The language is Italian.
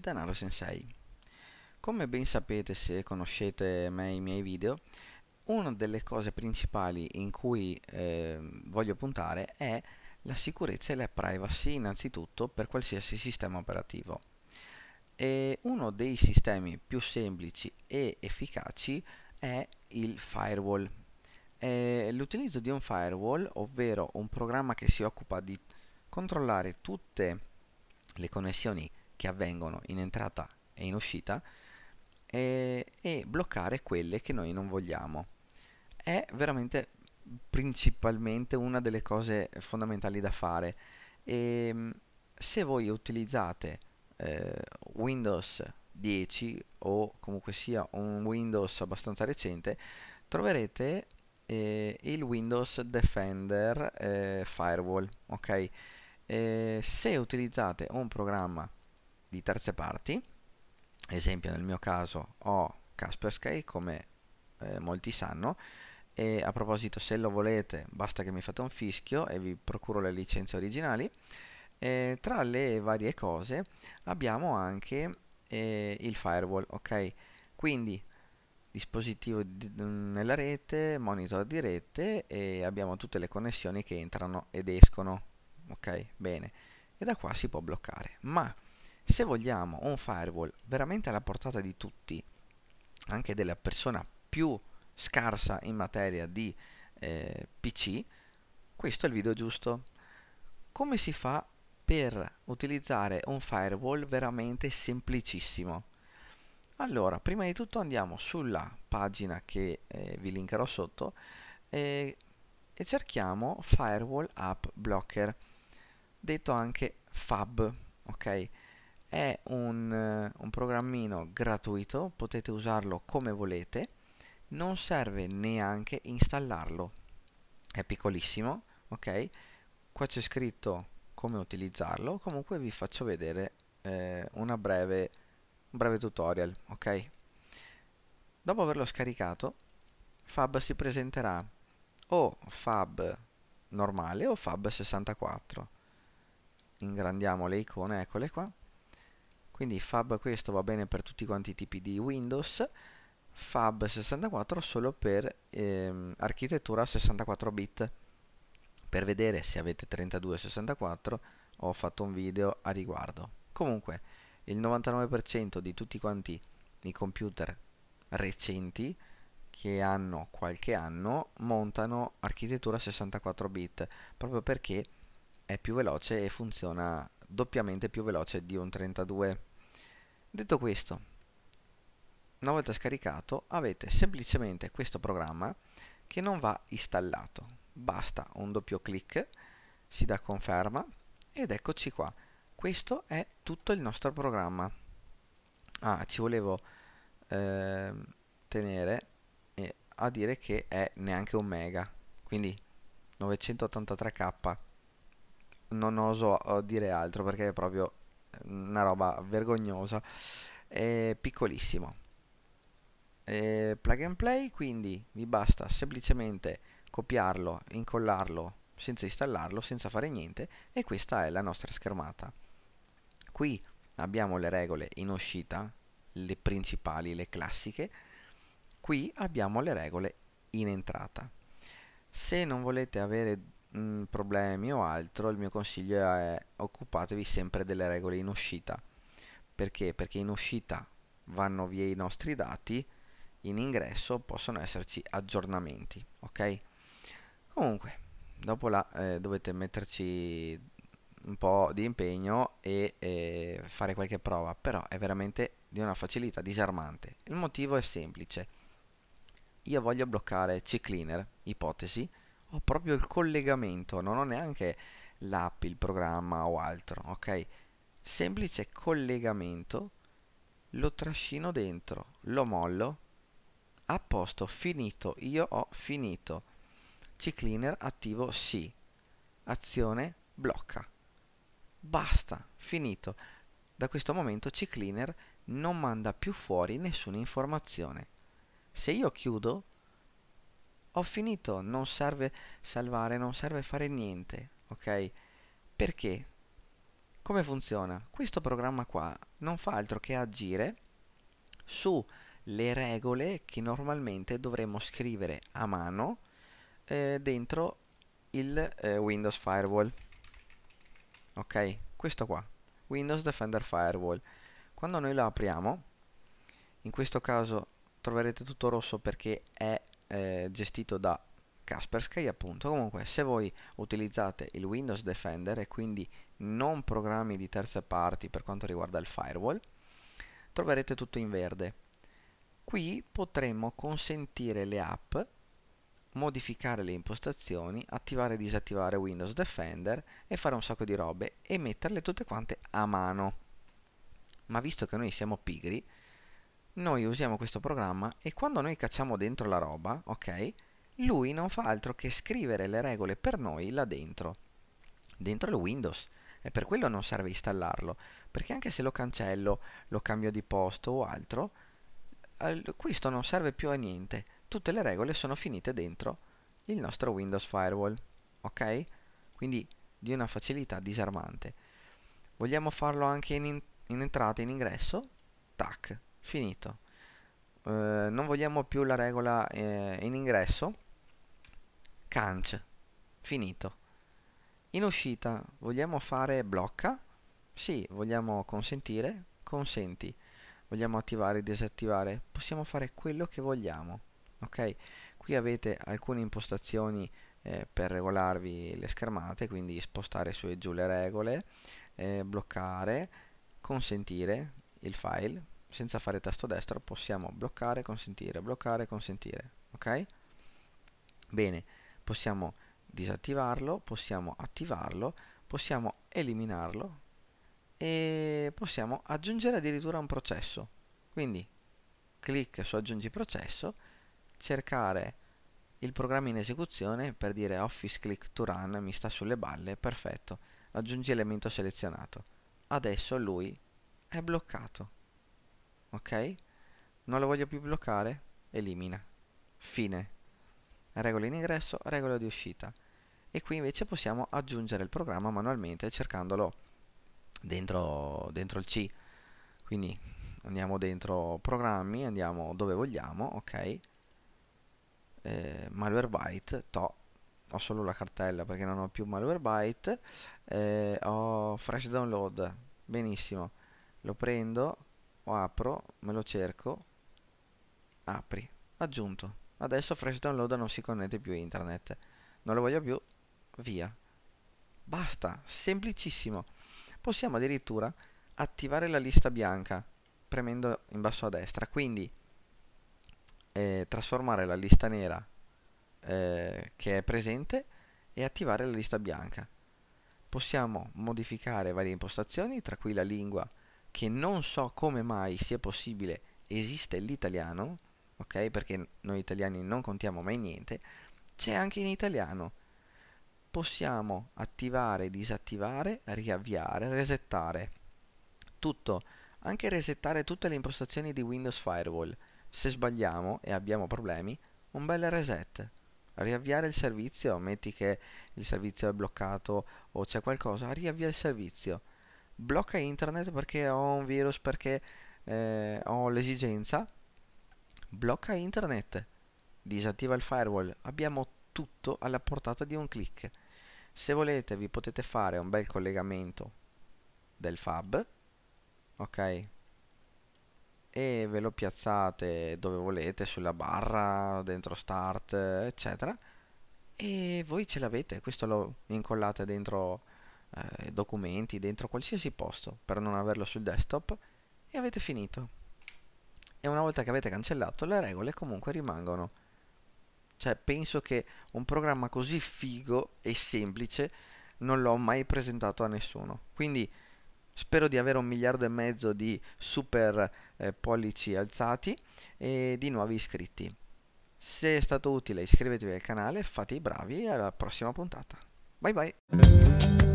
benvenuti da Sensei. Come ben sapete se conoscete me i miei video, una delle cose principali in cui eh, voglio puntare è la sicurezza e la privacy innanzitutto per qualsiasi sistema operativo. E uno dei sistemi più semplici e efficaci è il firewall. l'utilizzo di un firewall, ovvero un programma che si occupa di controllare tutte le connessioni che avvengono in entrata e in uscita e, e bloccare quelle che noi non vogliamo. È veramente principalmente una delle cose fondamentali da fare e ehm, se voi utilizzate eh, Windows 10 o comunque sia un Windows abbastanza recente troverete eh, il Windows Defender eh, Firewall ok eh, se utilizzate un programma di terze parti, esempio nel mio caso ho Kaspersky come eh, molti sanno e a proposito se lo volete basta che mi fate un fischio e vi procuro le licenze originali. E tra le varie cose abbiamo anche eh, il firewall, ok? Quindi dispositivo di, nella rete, monitor di rete e abbiamo tutte le connessioni che entrano ed escono ok bene e da qua si può bloccare ma se vogliamo un firewall veramente alla portata di tutti, anche della persona più scarsa in materia di eh, PC, questo è il video giusto. Come si fa per utilizzare un firewall veramente semplicissimo? Allora, prima di tutto andiamo sulla pagina che eh, vi linkerò sotto eh, e cerchiamo Firewall App Blocker, detto anche FAB, ok? è un, eh, un programmino gratuito, potete usarlo come volete, non serve neanche installarlo, è piccolissimo, ok? Qua c'è scritto come utilizzarlo, comunque vi faccio vedere eh, una breve, un breve tutorial, ok? Dopo averlo scaricato, Fab si presenterà o Fab normale o Fab 64. Ingrandiamo le icone, eccole qua quindi fab questo va bene per tutti quanti i tipi di Windows fab 64 solo per ehm, architettura 64 bit per vedere se avete 32 o 64 ho fatto un video a riguardo comunque il 99% di tutti quanti i computer recenti che hanno qualche anno montano architettura 64 bit proprio perché è più veloce e funziona doppiamente più veloce di un 32 Detto questo, una volta scaricato avete semplicemente questo programma che non va installato. Basta un doppio clic, si dà conferma ed eccoci qua. Questo è tutto il nostro programma. Ah, ci volevo eh, tenere a dire che è neanche un mega, quindi 983k. Non oso eh, dire altro perché è proprio una roba vergognosa, è piccolissimo. È plug and play, quindi vi basta semplicemente copiarlo, incollarlo senza installarlo, senza fare niente e questa è la nostra schermata. Qui abbiamo le regole in uscita, le principali, le classiche, qui abbiamo le regole in entrata. Se non volete avere mh, mm, problemi o altro, il mio consiglio è occupatevi sempre delle regole in uscita. Perché? Perché in uscita vanno via i nostri dati, in ingresso possono esserci aggiornamenti, ok? Comunque, dopo la eh, dovete metterci un po' di impegno e eh, fare qualche prova, però è veramente di una facilità disarmante. Il motivo è semplice. Io voglio bloccare ccleaner, ipotesi, ho proprio il collegamento, non ho neanche l'app, il programma o altro, ok? Semplice collegamento, lo trascino dentro, lo mollo, a posto, finito, io ho finito. c attivo sì, azione blocca. Basta, finito. Da questo momento c non manda più fuori nessuna informazione. Se io chiudo ho finito, non serve salvare, non serve fare niente, ok? Perché? Come funziona? Questo programma qua non fa altro che agire sulle regole che normalmente dovremmo scrivere a mano eh, dentro il eh, Windows Firewall. Ok? Questo qua, Windows Defender Firewall. Quando noi lo apriamo, in questo caso troverete tutto rosso perché è eh, gestito da Kaspersky appunto comunque se voi utilizzate il Windows Defender e quindi non programmi di terze parti per quanto riguarda il firewall troverete tutto in verde qui potremmo consentire le app modificare le impostazioni attivare e disattivare Windows Defender e fare un sacco di robe e metterle tutte quante a mano ma visto che noi siamo pigri noi usiamo questo programma e quando noi cacciamo dentro la roba, ok, lui non fa altro che scrivere le regole per noi là dentro, dentro il Windows. E per quello non serve installarlo, perché anche se lo cancello, lo cambio di posto o altro, questo non serve più a niente. Tutte le regole sono finite dentro il nostro Windows Firewall, ok? Quindi di una facilità disarmante. Vogliamo farlo anche in, in entrata, in ingresso? Tac, finito eh, non vogliamo più la regola eh, in ingresso canc finito in uscita vogliamo fare blocca sì vogliamo consentire consenti vogliamo attivare e disattivare possiamo fare quello che vogliamo ok qui avete alcune impostazioni eh, per regolarvi le schermate quindi spostare su e giù le regole eh, bloccare consentire il file senza fare tasto destro possiamo bloccare, consentire, bloccare, consentire, ok? Bene, possiamo disattivarlo, possiamo attivarlo, possiamo eliminarlo e possiamo aggiungere addirittura un processo. Quindi clic su aggiungi processo, cercare il programma in esecuzione per dire office click to run mi sta sulle balle, perfetto, aggiungi elemento selezionato. Adesso lui è bloccato ok? Non lo voglio più bloccare, elimina. Fine. Regole in ingresso, regola di uscita. E qui invece possiamo aggiungere il programma manualmente cercandolo dentro, dentro il C. Quindi andiamo dentro programmi, andiamo dove vogliamo, ok? Eh, malware byte, to, ho solo la cartella perché non ho più malware byte, eh, ho fresh download, benissimo, lo prendo, lo apro, me lo cerco, apri, aggiunto. Adesso Fresh Download non si connette più a internet. Non lo voglio più, via. Basta, semplicissimo. Possiamo addirittura attivare la lista bianca premendo in basso a destra, quindi eh, trasformare la lista nera eh, che è presente e attivare la lista bianca. Possiamo modificare varie impostazioni, tra cui la lingua che non so come mai sia possibile esiste l'italiano, ok? Perché noi italiani non contiamo mai niente, c'è anche in italiano. Possiamo attivare, disattivare, riavviare, resettare. Tutto, anche resettare tutte le impostazioni di Windows Firewall. Se sbagliamo e abbiamo problemi, un bel reset. Riavviare il servizio, metti che il servizio è bloccato o c'è qualcosa, riavvia il servizio blocca internet perché ho un virus, perché eh, ho l'esigenza, blocca internet, disattiva il firewall, abbiamo tutto alla portata di un clic. Se volete vi potete fare un bel collegamento del FAB, ok? E ve lo piazzate dove volete, sulla barra, dentro start, eccetera. E voi ce l'avete, questo lo incollate dentro eh, documenti dentro qualsiasi posto per non averlo sul desktop e avete finito. E una volta che avete cancellato le regole comunque rimangono. Cioè penso che un programma così figo e semplice non l'ho mai presentato a nessuno. Quindi spero di avere un miliardo e mezzo di super eh, pollici alzati e di nuovi iscritti. Se è stato utile iscrivetevi al canale, fate i bravi e alla prossima puntata. Bye bye!